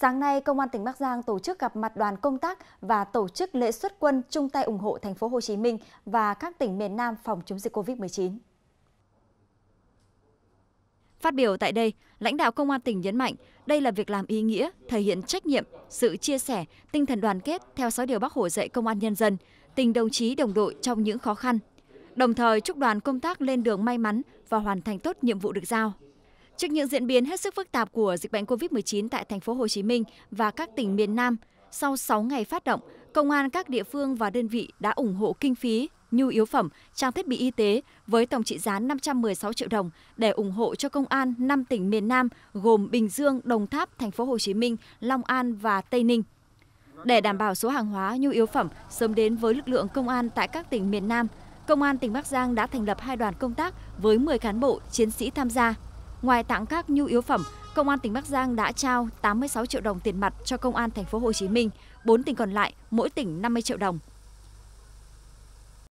Sáng nay, Công an tỉnh Bắc Giang tổ chức gặp mặt đoàn công tác và tổ chức lễ xuất quân chung tay ủng hộ thành phố Hồ Chí Minh và các tỉnh miền Nam phòng chống dịch Covid-19. Phát biểu tại đây, lãnh đạo công an tỉnh nhấn mạnh, đây là việc làm ý nghĩa, thể hiện trách nhiệm, sự chia sẻ, tinh thần đoàn kết theo 6 điều Bác Hồ dạy công an nhân dân, tình đồng chí đồng đội trong những khó khăn. Đồng thời chúc đoàn công tác lên đường may mắn và hoàn thành tốt nhiệm vụ được giao. Trước những diễn biến hết sức phức tạp của dịch bệnh COVID-19 tại thành phố Hồ Chí Minh và các tỉnh miền Nam, sau 6 ngày phát động, công an các địa phương và đơn vị đã ủng hộ kinh phí, nhu yếu phẩm, trang thiết bị y tế với tổng trị giá 516 triệu đồng để ủng hộ cho công an 5 tỉnh miền Nam gồm Bình Dương, Đồng Tháp, Thành phố Hồ Chí Minh, Long An và Tây Ninh. Để đảm bảo số hàng hóa nhu yếu phẩm sớm đến với lực lượng công an tại các tỉnh miền Nam, Công an tỉnh Bắc Giang đã thành lập hai đoàn công tác với 10 cán bộ, chiến sĩ tham gia. Ngoài tặng các nhu yếu phẩm, Công an tỉnh Bắc Giang đã trao 86 triệu đồng tiền mặt cho Công an thành phố Hồ Chí Minh, 4 tỉnh còn lại mỗi tỉnh 50 triệu đồng.